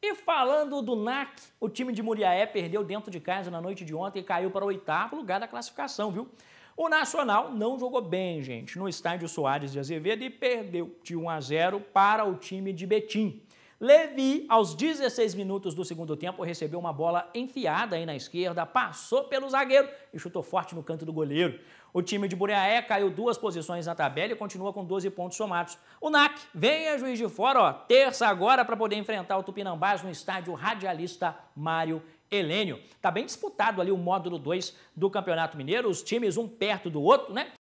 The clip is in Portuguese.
E falando do NAC, o time de Muriaé perdeu dentro de casa na noite de ontem e caiu para o oitavo lugar da classificação, viu? O Nacional não jogou bem, gente, no estádio Soares de Azevedo e perdeu de 1 a 0 para o time de Betim. Levi, aos 16 minutos do segundo tempo, recebeu uma bola enfiada aí na esquerda, passou pelo zagueiro e chutou forte no canto do goleiro. O time de Buriaé caiu duas posições na tabela e continua com 12 pontos somados. O NAC vem a juiz de fora, ó, terça agora para poder enfrentar o Tupinambás no estádio Radialista Mário Helênio. Tá bem disputado ali o módulo 2 do Campeonato Mineiro, os times um perto do outro, né?